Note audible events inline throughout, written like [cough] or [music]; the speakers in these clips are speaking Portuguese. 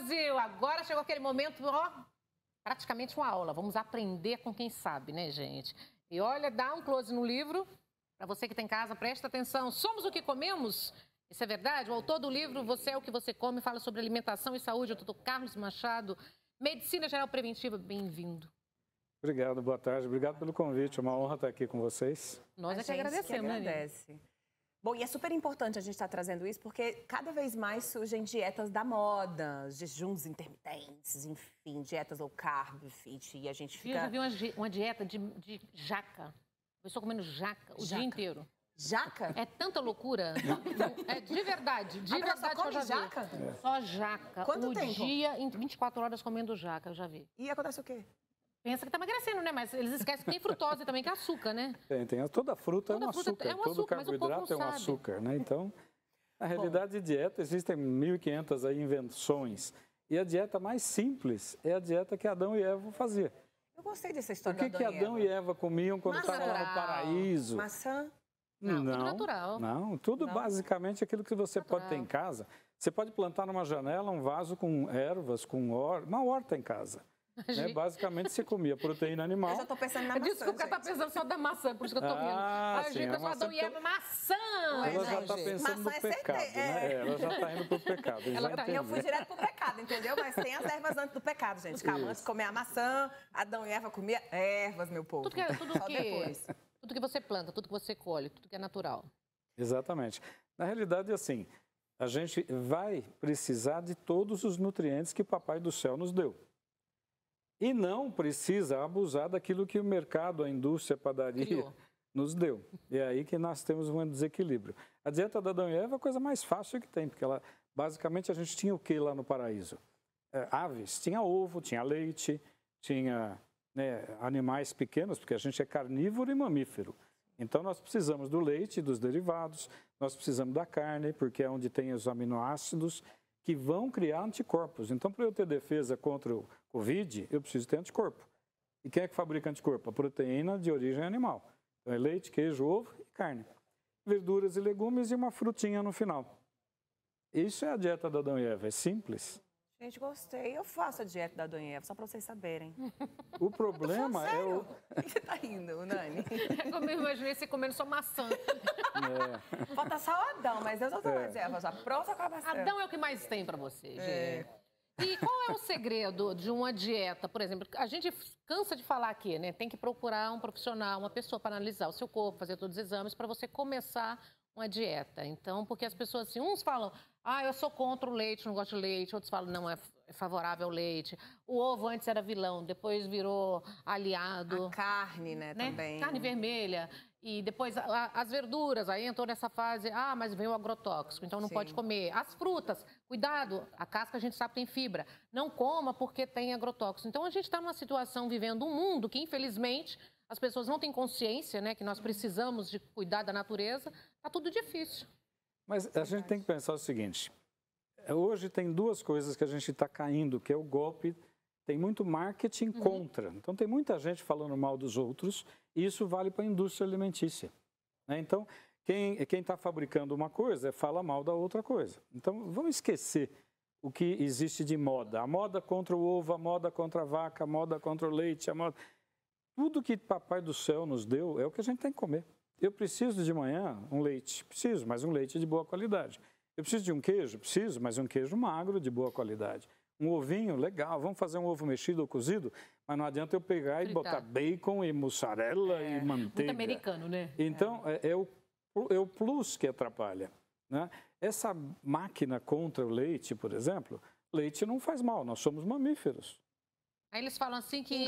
Brasil! Agora chegou aquele momento, ó, praticamente uma aula. Vamos aprender com quem sabe, né, gente? E olha, dá um close no livro. Para você que tem tá em casa, presta atenção. Somos o que comemos? Isso é verdade? O autor do livro Você é o que você come fala sobre alimentação e saúde. O estou Carlos Machado, Medicina Geral Preventiva. Bem-vindo. Obrigado, boa tarde. Obrigado pelo convite. É uma honra estar aqui com vocês. Nós é que agradecemos. Que né, agradece. Né, Bom, e é super importante a gente estar tá trazendo isso porque cada vez mais surgem dietas da moda, jejuns intermitentes, enfim, dietas low carb, fit, e a gente fica... Eu já vi uma, uma dieta de, de jaca, a pessoa comendo jaca o jaca. dia inteiro. Jaca? É tanta loucura. é de verdade, de a verdade só eu já vi. jaca? Só jaca. Quanto o tempo? dia, em 24 horas comendo jaca, eu já vi. E acontece o quê? Pensa que está emagrecendo, né? Mas eles esquecem que tem frutose também, que é açúcar, né? Tem, tem. Toda fruta é Toda é um açúcar. É um açúcar Todo carboidrato é um açúcar, né? Então, na realidade de dieta, existem 1.500 invenções. E a dieta mais simples é a dieta que Adão e Eva faziam. Eu gostei dessa história O que, que Adão e Eva, Eva comiam quando estavam lá no paraíso? Maçã? Não, não tudo natural. Não, tudo não. basicamente aquilo que você natural. pode ter em casa. Você pode plantar numa janela um vaso com ervas, com or... uma horta em casa. [laughs] Né? Basicamente, você comia proteína animal. Eu já tô pensando na maçã. Desculpa, tá gente. tá pensando só da maçã, por isso que eu tô rindo. Ah, a gente só do Ieba, maçã! Ela já tá pensando maçã no é pecado, certeza. né? É. Ela já tá indo pro pecado. Ela tá, eu fui direto pro pecado, entendeu? Mas tem as ervas antes do pecado, gente. Calma, antes de comer a maçã, Adão e Eva comia ervas, meu povo. Tudo que, é, tudo que, tudo que você planta, tudo que você colhe, tudo que é natural. Exatamente. Na realidade, assim, a gente vai precisar de todos os nutrientes que o Papai do Céu nos deu. E não precisa abusar daquilo que o mercado, a indústria, a padaria Criou. nos deu. E é aí que nós temos um desequilíbrio. A dieta da Adão e Eva é a coisa mais fácil que tem, porque ela, basicamente a gente tinha o que lá no paraíso? É, aves, tinha ovo, tinha leite, tinha né, animais pequenos, porque a gente é carnívoro e mamífero. Então nós precisamos do leite e dos derivados, nós precisamos da carne, porque é onde tem os aminoácidos que vão criar anticorpos. Então, para eu ter defesa contra o Covid, eu preciso ter anticorpo. E quem é que fabrica anticorpo? A proteína de origem animal. Então é leite, queijo, ovo e carne. Verduras e legumes e uma frutinha no final. Isso é a dieta da Adão e Eva, é simples. Gente, gostei. Eu faço a dieta da Dona Eva, só para vocês saberem. O problema [laughs] é o... Você tá rindo, Nani? Como [laughs] eu imaginei você comendo só maçã. É. Falta só Adão, mas eu só tô é. mais Eva, só pronta com a maçã. Adão é o que mais tem para você, é. gente. É. E qual é o segredo de uma dieta? Por exemplo, a gente cansa de falar aqui, né? Tem que procurar um profissional, uma pessoa para analisar o seu corpo, fazer todos os exames para você começar uma dieta. Então, porque as pessoas assim, uns falam, ah, eu sou contra o leite, não gosto de leite, outros falam, não, é, é favorável ao leite. O ovo antes era vilão, depois virou aliado. A carne, né, né? também. Carne vermelha. E depois a, as verduras, aí entrou nessa fase, ah, mas veio o agrotóxico, então não Sim. pode comer. As frutas, cuidado, a casca a gente sabe tem fibra. Não coma porque tem agrotóxico. Então a gente está numa situação vivendo um mundo que, infelizmente, as pessoas não têm consciência, né, que nós uhum. precisamos de cuidar da natureza. Está tudo difícil. Mas a gente tem que pensar o seguinte: hoje tem duas coisas que a gente está caindo, que é o golpe tem muito marketing uhum. contra. Então, tem muita gente falando mal dos outros e isso vale para a indústria alimentícia. Né? Então, quem está fabricando uma coisa fala mal da outra coisa. Então, vamos esquecer o que existe de moda. A moda contra o ovo, a moda contra a vaca, a moda contra o leite, a moda... Tudo que papai do céu nos deu é o que a gente tem que comer. Eu preciso de manhã um leite, preciso, mas um leite de boa qualidade. Eu preciso de um queijo, preciso, mas um queijo magro de boa qualidade um ovinho, legal, vamos fazer um ovo mexido ou cozido, mas não adianta eu pegar Fritar. e botar bacon e mussarela é, e manteiga. Muito americano, né? Então, é, é, é o, é o plus que atrapalha. Né? Essa máquina contra o leite, por exemplo, leite não faz mal, nós somos mamíferos. Aí eles falam assim que,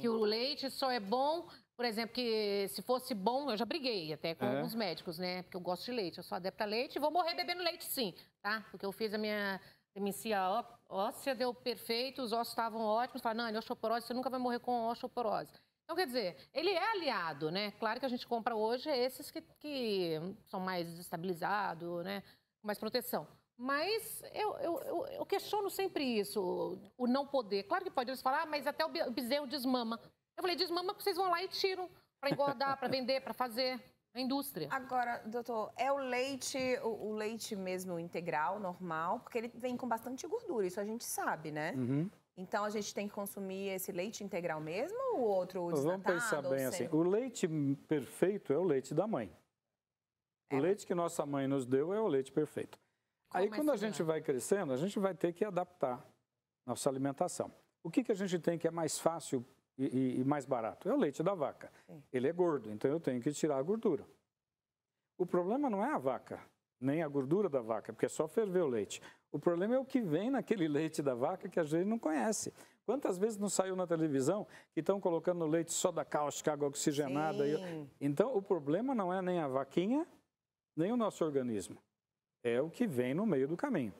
que o leite só é bom por exemplo, que se fosse bom, eu já briguei até com é. alguns médicos, né? Porque eu gosto de leite, eu sou adepta a leite e vou morrer bebendo leite sim, tá? Porque eu fiz a minha Demencia óssea deu perfeito, os ossos estavam ótimos. Fala, não, ele é osteoporose, você nunca vai morrer com osteoporose. Então, quer dizer, ele é aliado, né? Claro que a gente compra hoje esses que, que são mais estabilizados, né? Com mais proteção. Mas eu, eu, eu, questiono sempre isso, o não poder. Claro que pode eles falar, ah, mas até o bezerro desmama. Eu falei, desmama, vocês vão lá e tiram para engordar, para vender, para fazer. A indústria. Agora, doutor, é o leite, o, o, leite mesmo integral, normal, porque ele vem com bastante gordura, isso a gente sabe, né? Uhum. Então a gente tem que consumir esse leite integral mesmo ou outro desnatado? Vamos pensar bem assim. O leite perfeito é o leite da mãe. É. O leite que nossa mãe nos deu é o leite perfeito. Como Aí é quando a gente é? vai crescendo, a gente vai ter que adaptar nossa alimentação. O que, que a gente tem que é mais fácil e, e mais barato? É o leite da vaca. Sim. Ele é gordo, então eu tenho que tirar a gordura. O problema não é a vaca, nem a gordura da vaca, porque é só ferver o leite. O problema é o que vem naquele [laughs] leite da vaca que a gente não conhece. Quantas vezes não saiu na televisão que estão colocando leite só da cáustica, água oxigenada? Então, o problema não é nem a vaquinha, nem o nosso organismo. É o que vem no meio do caminho.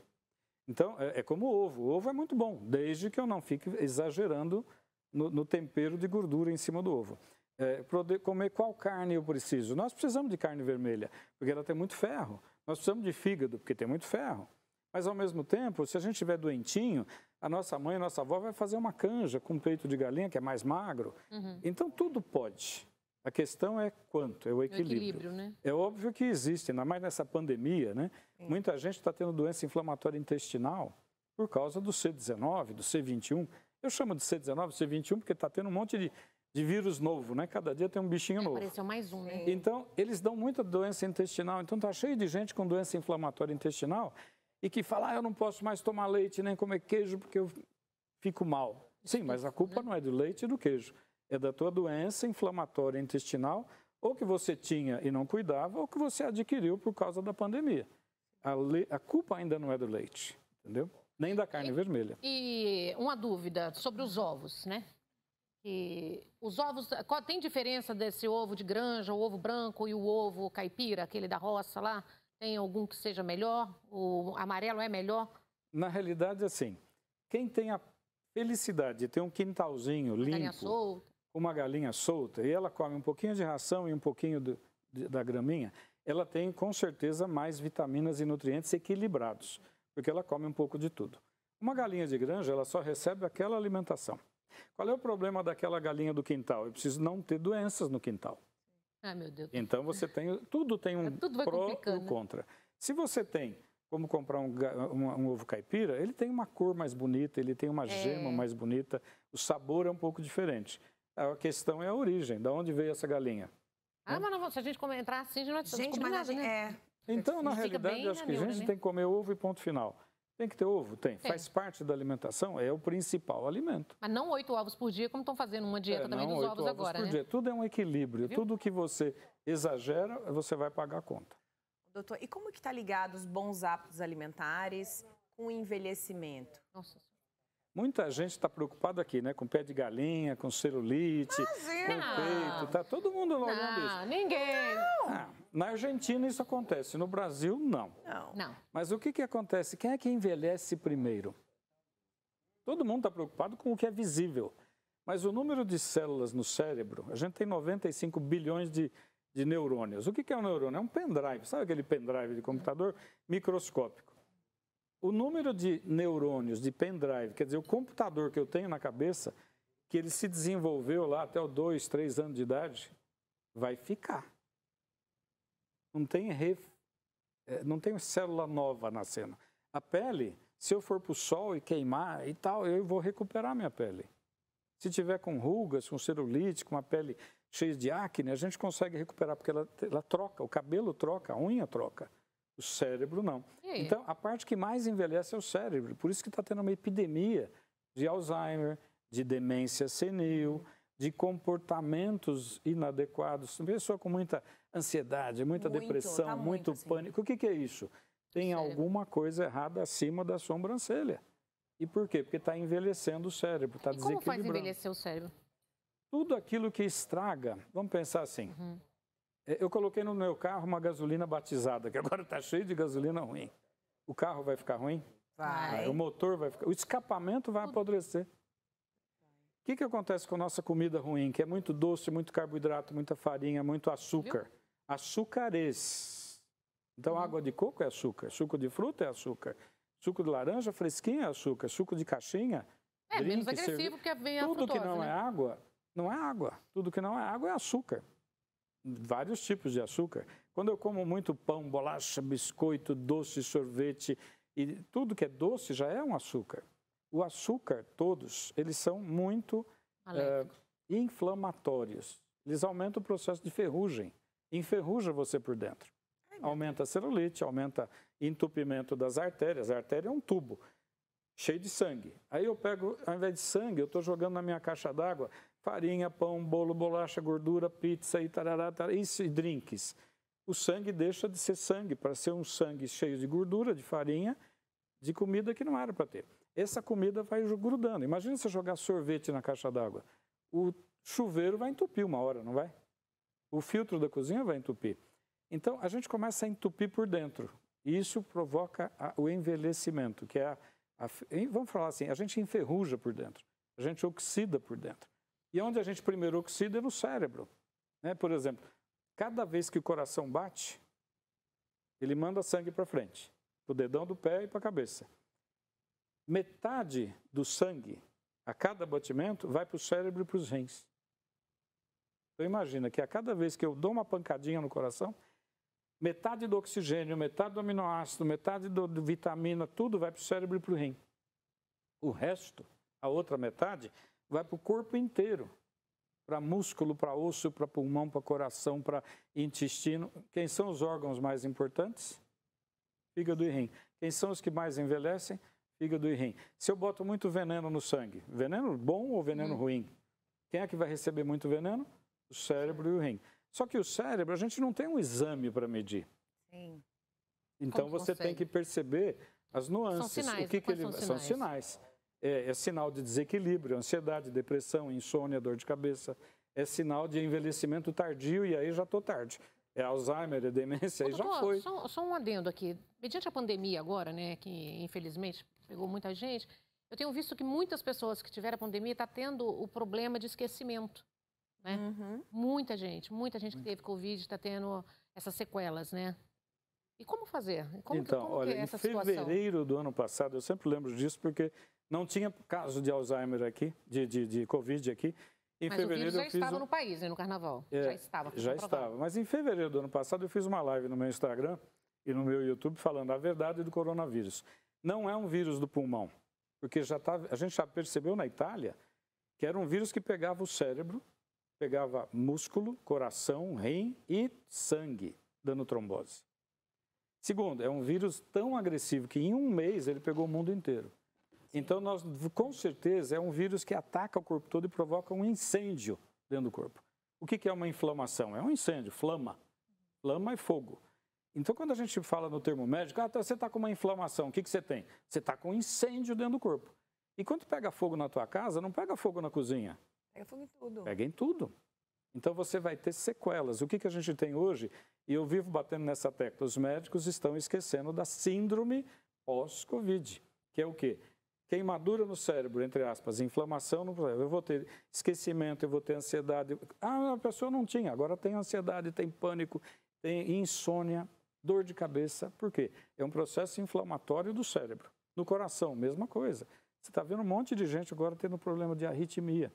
Então, é, é como o ovo. O ovo é muito bom, desde que eu não fique exagerando no, no tempero de gordura em cima do ovo. É, comer qual carne eu preciso? Nós precisamos de carne vermelha, porque ela tem muito ferro. Nós precisamos de fígado, porque tem muito ferro. Mas, ao mesmo tempo, se a gente estiver doentinho, a nossa mãe, a nossa avó vai fazer uma canja com peito de galinha, que é mais magro. Uhum. Então, tudo pode. A questão é quanto, é o é equilíbrio. O equilíbrio né? É óbvio que existe, ainda mais nessa pandemia, né? Muita gente está tendo doença inflamatória intestinal por causa do C19, do C21, eu chamo de C19, C21, porque está tendo um monte de, de vírus novo, né? Cada dia tem um bichinho é, novo. Apareceu mais um, né? Então, eles dão muita doença intestinal. Então, está cheio de gente com doença inflamatória intestinal e que fala, ah, eu não posso mais tomar leite nem comer queijo porque eu fico mal. Sim, mas a culpa né? não é do leite e do queijo. É da tua doença inflamatória intestinal, ou que você tinha e não cuidava, ou que você adquiriu por causa da pandemia. A, le... a culpa ainda não é do leite, entendeu? Nem da carne e, vermelha. E uma dúvida sobre os ovos, né? E os ovos, qual tem diferença desse ovo de granja, o ovo branco e o ovo caipira, aquele da roça lá? Tem algum que seja melhor? O amarelo é melhor? Na realidade, assim, quem tem a felicidade de ter um quintalzinho uma limpo, uma galinha solta, e ela come um pouquinho de ração e um pouquinho do, de, da graminha, ela tem com certeza mais vitaminas e nutrientes equilibrados porque ela come um pouco de tudo. Uma galinha de granja, ela só recebe aquela alimentação. Qual é o problema daquela galinha do quintal? Eu preciso não ter doenças no quintal. Ah, meu Deus. Então você tem, tudo tem um é, tudo pró e um né? contra. Se você tem como comprar um, um, um, ovo caipira, ele tem uma cor mais bonita, ele tem uma é. gema mais bonita, o sabor é um pouco diferente. A questão é a origem, de onde veio essa galinha. Ah, hum? mas não, se a gente entrar assim, é a gente não vai descobrir nada, né? É, então, na realidade, acho na que a gente né? tem que comer ovo e ponto final. Tem que ter ovo? Tem. Faz parte da alimentação, é o principal alimento. Mas não oito ovos por dia, como estão fazendo uma dieta é, também não, dos ovos, ovos agora. Por né? dia. Tudo é um equilíbrio. Viu? Tudo que você exagera, você vai pagar a conta. Doutor, e como que está ligado os bons hábitos alimentares com o envelhecimento? Nossa Muita gente está preocupada aqui, né? Com pé de galinha, com celulite, Imagina. com peito, tá todo mundo olhando não, isso. Ninguém. Não. Ah, na Argentina isso acontece, no Brasil não. Não. não. Mas o que, que acontece? Quem é que envelhece primeiro? Todo mundo está preocupado com o que é visível. Mas o número de células no cérebro, a gente tem 95 bilhões de, de neurônios. O que, que é um neurônio? É um pendrive. Sabe aquele pendrive de computador? Microscópico. O número de neurônios de pendrive, quer dizer, o computador que eu tenho na cabeça, que ele se desenvolveu lá até os 2, 3 anos de idade, vai ficar não tem ref... É, não tem célula nova nascendo. A pele, se eu for para o sol e queimar e tal, eu vou recuperar minha pele. Se tiver com rugas, com celulite, com uma pele cheia de acne, a gente consegue recuperar, porque ela, ela troca, o cabelo troca, a unha troca. O cérebro não. Então, a parte que mais envelhece é o cérebro. Por isso que está tendo uma epidemia de Alzheimer, de demência senil. Uhum de comportamentos inadequados. Uma pessoa com muita ansiedade, muita muito, depressão, tá muito, muito, assim. pânico. Assim. O que, que, é isso? Tem cérebro. alguma coisa errada acima da sobrancelha. E por quê? Porque está envelhecendo o cérebro, está desequilibrando. como faz envelhecer o cérebro? Tudo aquilo que estraga. Vamos pensar assim. Uhum. É, eu coloquei no meu carro uma gasolina batizada, que agora está cheio de gasolina ruim. O carro vai ficar ruim? Vai. vai. Ah, o motor vai ficar... O escapamento vai apodrecer. O que, que acontece com a nossa comida ruim, que é muito doce, muito carboidrato, muita farinha, muito açúcar? Viu? Então, hum. água de coco é açúcar, suco de fruta é açúcar, suco de laranja fresquinho é açúcar, suco de caixinha. É drink, menos agressivo, porque vem a Tudo frutose, que não né? é água, não é água. Tudo que não é água é açúcar. Vários tipos de açúcar. Quando eu como muito pão, bolacha, biscoito, doce, sorvete, e tudo que é doce já é um açúcar o açúcar, todos, eles são muito é, inflamatórios. Eles aumentam o processo de ferrugem. Enferruja você por dentro. Ai, aumenta a celulite, aumenta entupimento das artérias. A artéria é um tubo cheio de sangue. Aí eu pego, ao invés de sangue, eu estou jogando na minha caixa d'água farinha, pão, bolo, bolacha, gordura, pizza e tarará, tarará e drinks. O sangue deixa de ser sangue para ser um sangue cheio de gordura, de farinha, de comida que não era para ter essa comida vai grudando. Imagina você jogar sorvete na caixa d'água. O chuveiro vai entupir uma hora, não vai? O filtro da cozinha vai entupir. Então, a gente começa a entupir por dentro. E isso provoca a, o envelhecimento, que é a, a, Vamos falar assim, a gente enferruja por dentro. A gente oxida por dentro. E onde a gente primeiro oxida é no cérebro. Né? Por exemplo, cada vez que o coração bate, ele manda sangue para frente, do dedão do pé e para a cabeça metade do sangue a cada batimento vai para o cérebro e para os rins. Então imagina que a cada vez que eu dou uma pancadinha no coração, metade do oxigênio, metade do aminoácido, metade do, do vitamina, tudo vai para o cérebro e para o rim. O resto, a outra metade, vai para o corpo inteiro. Para músculo, para osso, para pulmão, para coração, para intestino. Quem são os órgãos mais importantes? Fígado e rim. Quem são os que mais envelhecem? fígado e rim. Se eu boto muito veneno no sangue, veneno bom ou veneno hum. ruim? Quem é que vai receber muito veneno? O cérebro e o rim. Só que o cérebro, a gente não tem um exame para medir. Sim. Então Como você consegue? tem que perceber as nuances. São sinais, o que, que ele... são sinais. São sinais. É, é, sinal de desequilíbrio, ansiedade, depressão, insônia, dor de cabeça. É sinal de envelhecimento tardio e aí já estou tarde. É Alzheimer, é demência, Ô, aí doutor, já foi. Só, só um adendo aqui. Mediante a pandemia agora, né, que infelizmente pegou muita gente. Eu tenho visto que muitas pessoas que tiveram a pandemia estão tá tendo o problema de esquecimento. Né? Uhum. Muita gente, muita gente que teve Covid está tendo essas sequelas, né? E como fazer? Como então, que, olha, é em fevereiro situação? do ano passado, eu sempre lembro disso porque não tinha caso de Alzheimer aqui, de, de, de Covid aqui. Em mas fevereiro, o vírus já estava um... no país, né, no carnaval. É, já estava. Já estava. Mas em fevereiro do ano passado eu fiz uma live no meu Instagram e no meu YouTube falando a verdade do coronavírus não é um vírus do pulmão, porque já tá, a gente já percebeu na Itália que era um vírus que pegava o cérebro, pegava músculo, coração, rim e sangue, dando trombose. Segundo, é um vírus tão agressivo que em um mês ele pegou o mundo inteiro. Então, nós, com certeza, é um vírus que ataca o corpo todo e provoca um incêndio dentro do corpo. O que, é uma inflamação? É um incêndio, flama. Flama e fogo. Então, quando a gente fala no termo médico, ah, então você está com uma inflamação, o que, que você tem? Você está com um incêndio dentro do corpo. E quando pega fogo na tua casa, não pega fogo na cozinha. Pega fogo em tudo. Pega em tudo. Então você vai ter sequelas. O que, que a gente tem hoje, e eu vivo batendo nessa tecla, os médicos estão esquecendo da síndrome pós-Covid, que é o quê? Queimadura no cérebro, entre aspas, inflamação no cérebro. Eu vou ter esquecimento, eu vou ter ansiedade. Ah, a pessoa não tinha, agora tem ansiedade, tem pânico, tem insônia dor de cabeça. Por quê? É um processo inflamatório do cérebro. No coração, mesma coisa. Você está vendo um monte de gente agora tendo problema de arritmia,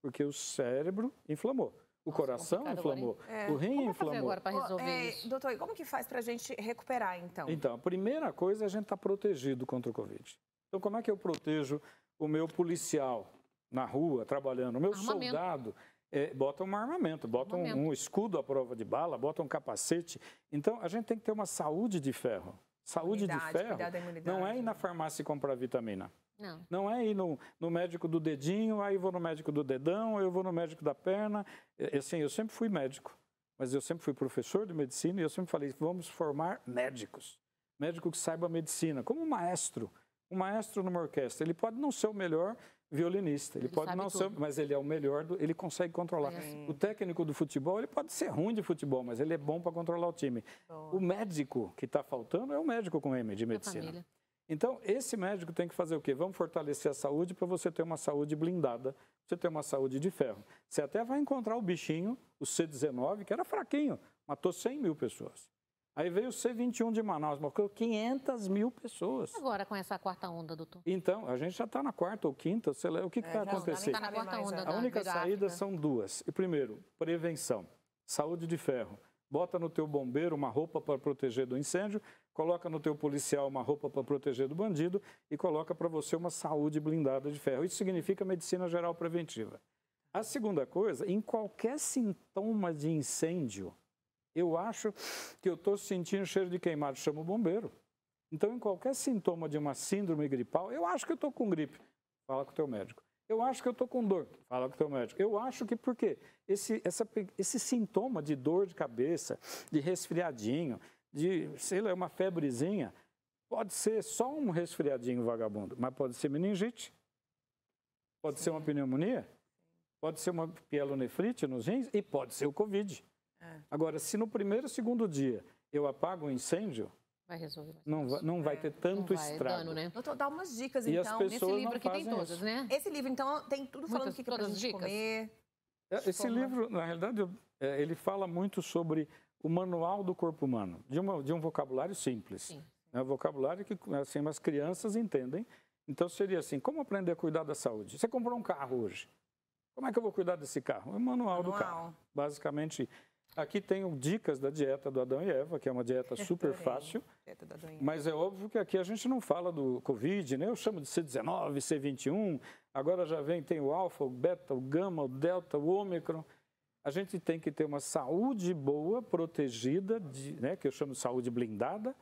porque o cérebro inflamou. O Nossa, coração inflamou, é. o rim como é inflamou. Como agora para resolver oh, é, isso? Doutor, e como que faz para a gente recuperar, então? Então, a primeira coisa é a gente estar tá protegido contra o Covid. Então, como é que eu protejo o meu policial na rua, trabalhando, o meu Armamento. soldado é, um armamento, bota Um, um, escudo à prova de bala, bota um capacete. Então, a gente tem que ter uma saúde de ferro. Saúde imunidade, de ferro não é ir na farmácia e comprar vitamina. Não. Não é ir no, no, médico do dedinho, aí vou no médico do dedão, aí eu vou no médico da perna. É, é, assim, eu sempre fui médico, mas eu sempre fui professor de medicina e eu sempre falei, vamos formar médicos. Médico que saiba medicina, como um maestro. Um maestro numa orquestra, ele pode não ser o melhor, violinista. Ele, ele pode não tudo. ser, mas ele é o melhor, do, ele consegue controlar. É. O técnico do futebol, ele pode ser ruim de futebol, mas ele é bom para controlar o time. O médico que está faltando é o médico com M de medicina. Então, esse médico tem que fazer o quê? Vamos fortalecer a saúde para você ter uma saúde blindada, você ter uma saúde de ferro. Você até vai encontrar o bichinho, o C19, que era fraquinho, matou 100 mil pessoas. Aí veio o C21 de Manaus, morreu 500 mil pessoas. Agora com essa quarta onda, doutor? Então, a gente já está na quarta ou quinta, sei lá, o que é, tá tá acontecer? Tá na quarta onda é. tá a da, única saída né? são duas. E primeiro, prevenção, saúde de ferro. Bota no teu bombeiro uma roupa para proteger do incêndio, coloca no teu policial uma roupa para proteger do bandido e coloca para você uma saúde blindada de ferro. Isso significa medicina geral preventiva. A segunda coisa, em qualquer sintoma de incêndio, eu acho que eu estou sentindo cheiro de queimado, chama o bombeiro. Então, em qualquer sintoma de uma síndrome gripal, eu acho que eu estou com gripe, fala com o teu médico. Eu acho que eu estou com dor, fala com o teu médico. Eu acho que, por quê? Esse, essa, esse sintoma de dor de cabeça, de resfriadinho, de, sei lá, uma febrezinha, pode ser só um resfriadinho vagabundo, mas pode ser meningite, pode Sim. ser uma pneumonia, pode ser uma pielonefrite nos rins e pode ser o Covid. É. Agora, se no primeiro segundo dia eu apago o um incêndio, vai resolver não vai, é. não vai ter tanto vai, estrago. Dano, né? Doutor, dá umas dicas, e então. Nesse livro que tem todas, isso. né? Esse livro, então, tem tudo falando Muitas, que, que é pra gente dicas. comer. É, esse livro, na realidade, ele fala muito sobre o manual do corpo humano, de, uma, de um vocabulário simples. Sim. É um vocabulário que assim, as crianças entendem. Então, seria assim, como aprender a cuidar da saúde? Você comprou um carro hoje. Como é que eu vou cuidar desse carro? É o manual, manual. do carro. Basicamente, Aqui tem dicas da dieta do Adão e Eva, que é uma dieta super fácil. Mas é óbvio que aqui a gente não fala do Covid, né? Eu chamo de C19, C21. Agora já vem, tem o alfa, o beta, o gama, o delta, o ômicron. A gente tem que ter uma saúde boa, protegida, de, né? que eu chamo de saúde blindada,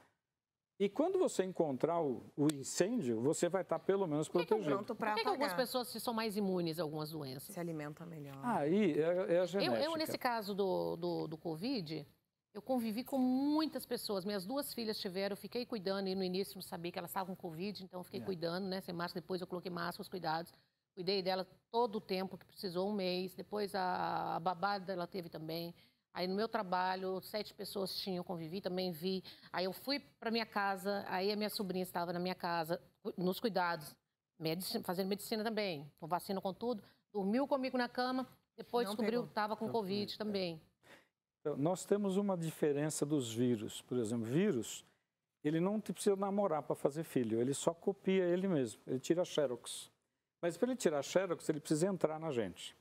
e quando você encontrar o, o incêndio, você vai estar pelo menos Por que protegido. Que pronto Por que, que algumas pessoas são mais imunes a algumas doenças? Se alimentam melhor. Aí ah, é, é a genética. Eu, eu, nesse caso do, do, do Covid, eu convivi com muitas pessoas. Minhas duas filhas tiveram, eu fiquei cuidando e no início não sabia que elas estavam com Covid, então eu fiquei é. cuidando, né? Sem máscara, depois eu coloquei máscara, os cuidados. Cuidei dela todo o tempo que precisou, um mês. Depois a, a ela teve também. Aí no meu trabalho, sete pessoas tinham, convivi, também vi. Aí eu fui para minha casa, aí a minha sobrinha estava na minha casa, nos cuidados, medicina, fazendo medicina também, com vacina com tudo. Dormiu comigo na cama, depois Não descobriu que estava com Covid é. também. Então, nós temos uma diferença dos vírus. Por exemplo, vírus, ele não precisa namorar para fazer filho, ele só copia ele mesmo, ele tira xerox. Mas para ele tirar xerox, ele precisa entrar na gente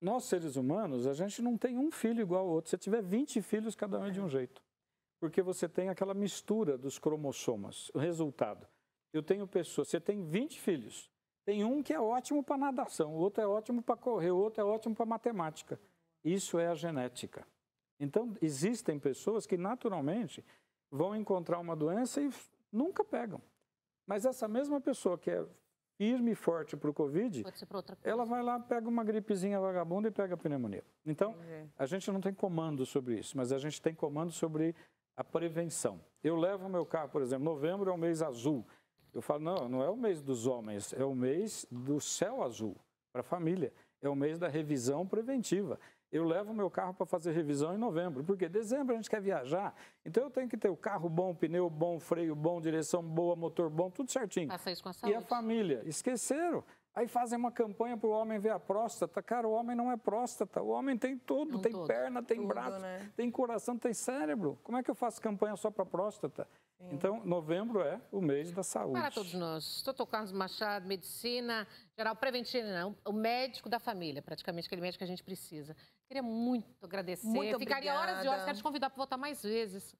nós, seres humanos, a gente não tem um filho igual ao outro. Se tiver 20 filhos, cada um é de um jeito. Porque você tem aquela mistura dos cromossomas. O resultado, eu tenho pessoas, você tem 20 filhos. Tem um que é ótimo para natação, o outro é ótimo para correr, o outro é ótimo para matemática. Isso é a genética. Então, existem pessoas que naturalmente vão encontrar uma doença e nunca pegam. Mas essa mesma pessoa que é firme e forte para o Covid, ela vai lá, pega uma gripezinha vagabunda e pega a pneumonia. Então, Entendi. É. a gente não tem comando sobre isso, mas a gente tem comando sobre a prevenção. Eu levo meu carro, por exemplo, novembro é o mês azul. Eu falo, não, não é o mês dos homens, é o mês do céu azul para a família. É o mês da revisão preventiva eu levo meu carro para fazer revisão em novembro, porque dezembro a gente quer viajar. Então eu tenho que ter o carro bom, pneu bom, freio bom, direção boa, motor bom, tudo certinho. Passa isso com a saúde. E a família, esqueceram. Aí fazem uma campanha para o homem ver a próstata. Cara, o homem não é próstata. O homem tem tudo. Não tem todo. perna, tem tudo, braço, né? tem coração, tem cérebro. Como é que eu faço campanha só para próstata? Sim. Então, novembro é o mês da saúde. Para todos nós. Doutor Carlos Machado, medicina geral preventiva, não. O médico da família, praticamente aquele médico que a gente precisa. Queria muito agradecer. Muito Ficaria horas e horas. Quero te convidar para voltar mais vezes.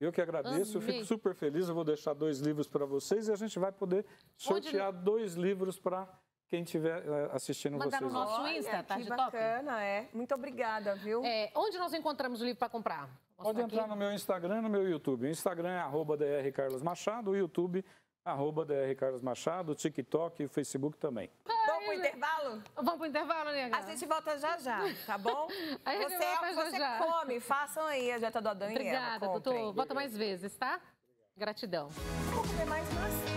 Eu que agradeço, eu fico super feliz. Eu vou deixar dois livros para vocês e a gente vai poder sortear Onde... dois livros para quem estiver eh, assistindo Mandar vocês. Mandar no nosso Olha, Insta, tá? Que bacana, top. é. Muito obrigada, viu? É, onde nós encontramos o livro para comprar? Mostra Pode entrar aqui. no meu Instagram no meu YouTube. O Instagram é arroba drcarlosmachado, o YouTube arroba drcarlosmachado, o TikTok e o Facebook também. Ah! Vamos pro intervalo? Vamos pro intervalo, nega? A gente volta já já, tá bom? [laughs] você é, você já. come, façam aí a dieta do Adão Obrigada, e Obrigada, doutor. Volta mais vezes, tá? Gratidão. Vou comer mais maçã.